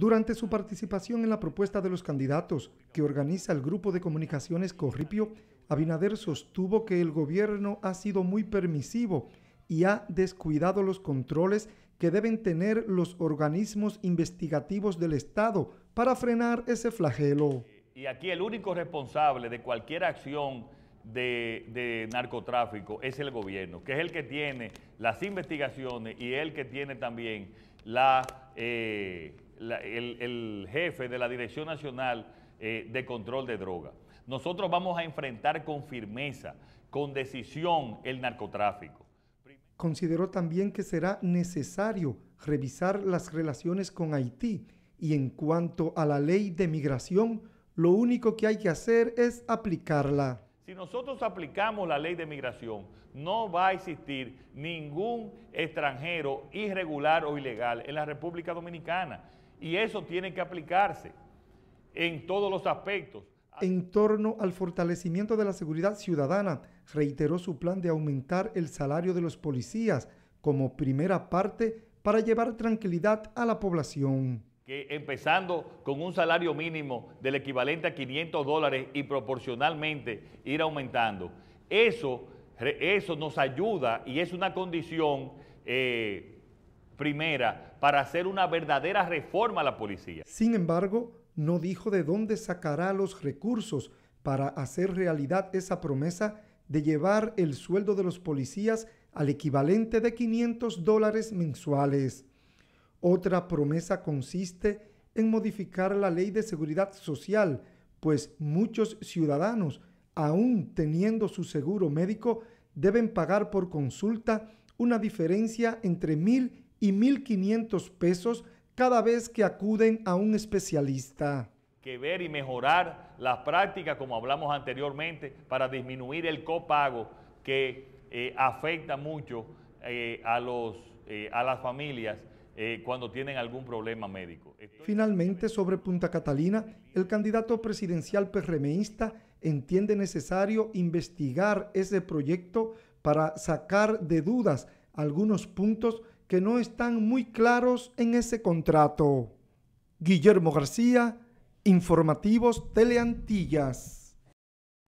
Durante su participación en la propuesta de los candidatos que organiza el grupo de comunicaciones Corripio, Abinader sostuvo que el gobierno ha sido muy permisivo y ha descuidado los controles que deben tener los organismos investigativos del Estado para frenar ese flagelo. Y aquí el único responsable de cualquier acción de, narcotráfico es el gobierno, que es el que tiene las investigaciones y el que tiene también la... Eh, el, jefe de la Dirección Nacional eh, de Control de Drogas. Nosotros vamos a enfrentar con firmeza, con decisión, el narcotráfico. Consideró también que será necesario revisar las relaciones con Haití y en cuanto a la ley de migración, lo único que hay que hacer es aplicarla. Si nosotros aplicamos la ley de migración, no va a existir ningún extranjero irregular o ilegal en la República Dominicana. Y eso tiene que aplicarse en todos los aspectos. En torno al fortalecimiento de la seguridad ciudadana, reiteró su plan de aumentar el salario de los policías como primera parte para llevar tranquilidad a la población. Que empezando con un salario mínimo del equivalente a 500 dólares y proporcionalmente ir aumentando. Eso, eso nos ayuda y es una condición eh, primera para hacer una verdadera reforma a la policía. Sin embargo, no dijo de dónde sacará los recursos para hacer realidad esa promesa de llevar el sueldo de los policías al equivalente de 500 dólares mensuales. Otra promesa consiste en modificar la ley de seguridad social, pues muchos ciudadanos, aún teniendo su seguro médico, deben pagar por consulta una diferencia entre mil y 1.500 pesos cada vez que acuden a un especialista. Que ver y mejorar las prácticas, como hablamos anteriormente, para disminuir el copago que eh, afecta mucho eh, a, los, eh, a las familias cuando tienen algún problema médico. Finalmente, sobre Punta Catalina, el candidato presidencial PRMista entiende necesario investigar ese proyecto para sacar de dudas algunos puntos que no están muy claros en ese contrato. Guillermo García, Informativos Teleantillas.